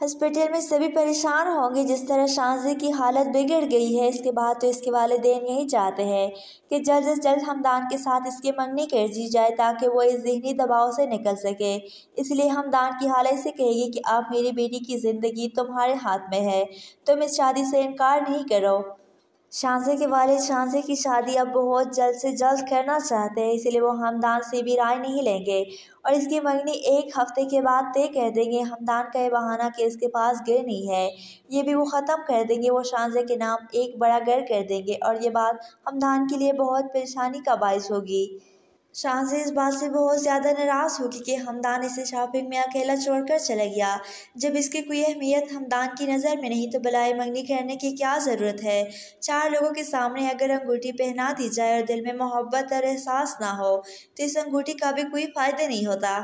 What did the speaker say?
hospital में सभी परेशान होंगे जिस तरह शाहजी की हालत बिगड़ गई है इसके बाद तो इसके वालदेन यही चाहते हैं कि जल्द से जल्द हमदान के साथ इसकी मंगनी कर दी जाए ताकि वो इस जहनी दबाव से निकल सके इसलिए हमदान की हालत से कहेगी कि आप मेरी बेटी की ज़िंदगी तुम्हारे हाथ में है तुम इस शादी से इनकार नहीं करो शांसे के वाले शांसे की शादी अब बहुत जल्द से जल्द करना चाहते हैं इसलिए वो हमदान से भी राय नहीं लेंगे और इसकी मंगनी एक हफ्ते के बाद तय कर देंगे हमदान का ये बहाना कि इसके पास घर नहीं है ये भी वो ख़त्म कर देंगे वो शांजे के नाम एक बड़ा घर कर देंगे और ये बात हमदान के लिए बहुत परेशानी का बायस होगी शाह से इस बात से बहुत ज़्यादा नाराज़ होगी कि हमदान इसे शॉपिंग में अकेला छोड़कर चला गया जब इसकी कोई अहमियत हमदान की नज़र में नहीं तो बलाए मंगनी करने की क्या ज़रूरत है चार लोगों के सामने अगर अंगूठी पहना दी जाए और दिल में मोहब्बत और एहसास ना हो तो इस अंगूठी का भी कोई फ़ायदा नहीं होता